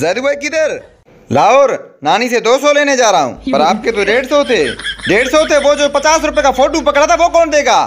जरू भाई किधर लाहौर नानी से 200 लेने जा रहा हूँ पर आपके तो डेढ़ सौ थे डेढ़ सौ थे वो जो पचास रुपए का फोटो पकड़ा था वो कौन देगा